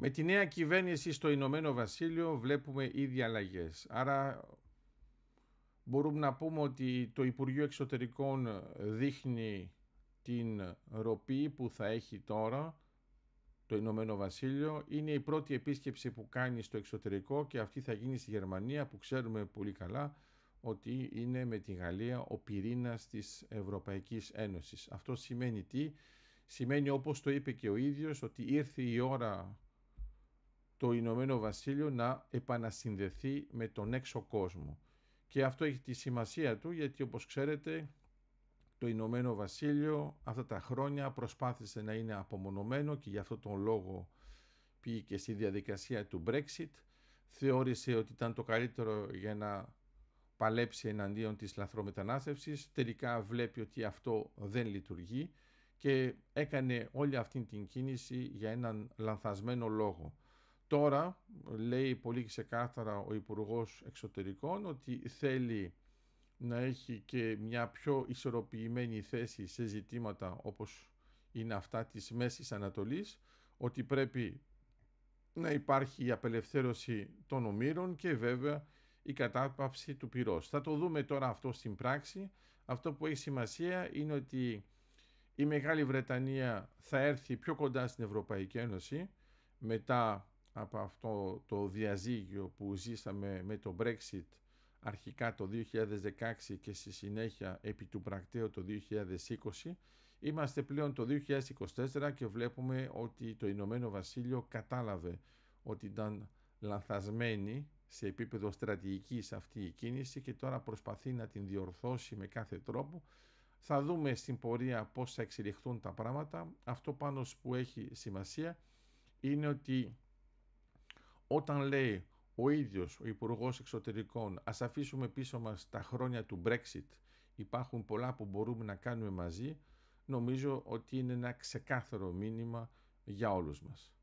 Με τη νέα κυβέρνηση στο Ηνωμένο Βασίλειο βλέπουμε ήδη αλλαγές. Άρα μπορούμε να πούμε ότι το Υπουργείο Εξωτερικών δείχνει την ροπή που θα έχει τώρα το Ηνωμένο Βασίλειο. Είναι η πρώτη επίσκεψη που κάνει στο εξωτερικό και αυτή θα γίνει στη Γερμανία που ξέρουμε πολύ καλά ότι είναι με τη Γαλλία ο πυρήνας της Ευρωπαϊκής Ένωσης. Αυτό σημαίνει τι. Σημαίνει όπως το είπε και ο ίδιος ότι ήρθε η ώρα το Ηνωμένο Βασίλειο να επανασυνδεθεί με τον έξω κόσμο. Και αυτό έχει τη σημασία του γιατί όπως ξέρετε το Ηνωμένο Βασίλειο αυτά τα χρόνια προσπάθησε να είναι απομονωμένο και γι' αυτό τον λόγο πήγε και στη διαδικασία του Brexit. Θεώρησε ότι ήταν το καλύτερο για να παλέψει εναντίον της λαθρομετανάστευσης. Τελικά βλέπει ότι αυτό δεν λειτουργεί και έκανε όλη αυτή την κίνηση για έναν λανθασμένο λόγο. Τώρα λέει πολύ ξεκάθαρα ο Υπουργός Εξωτερικών ότι θέλει να έχει και μια πιο ισορροπημένη θέση σε ζητήματα όπως είναι αυτά της Μέσης Ανατολής, ότι πρέπει να υπάρχει η απελευθέρωση των ομήρων και βέβαια η κατάπαυση του πυρός. Θα το δούμε τώρα αυτό στην πράξη. Αυτό που έχει σημασία είναι ότι η Μεγάλη Βρετανία θα έρθει πιο κοντά στην Ευρωπαϊκή Ένωση μετά από αυτό το διαζύγιο που ζήσαμε με το Brexit αρχικά το 2016 και στη συνέχεια επί του πρακτέου το 2020 είμαστε πλέον το 2024 και βλέπουμε ότι το Ηνωμένο Βασίλειο κατάλαβε ότι ήταν λανθασμένη σε επίπεδο στρατηγικής αυτή η κίνηση και τώρα προσπαθεί να την διορθώσει με κάθε τρόπο θα δούμε στην πορεία πώς θα εξελιχθούν τα πράγματα αυτό πάνω που έχει σημασία είναι ότι όταν λέει ο ίδιος ο Υπουργός Εξωτερικών ας αφήσουμε πίσω μας τα χρόνια του Brexit, υπάρχουν πολλά που μπορούμε να κάνουμε μαζί, νομίζω ότι είναι ένα ξεκάθαρο μήνυμα για όλους μας.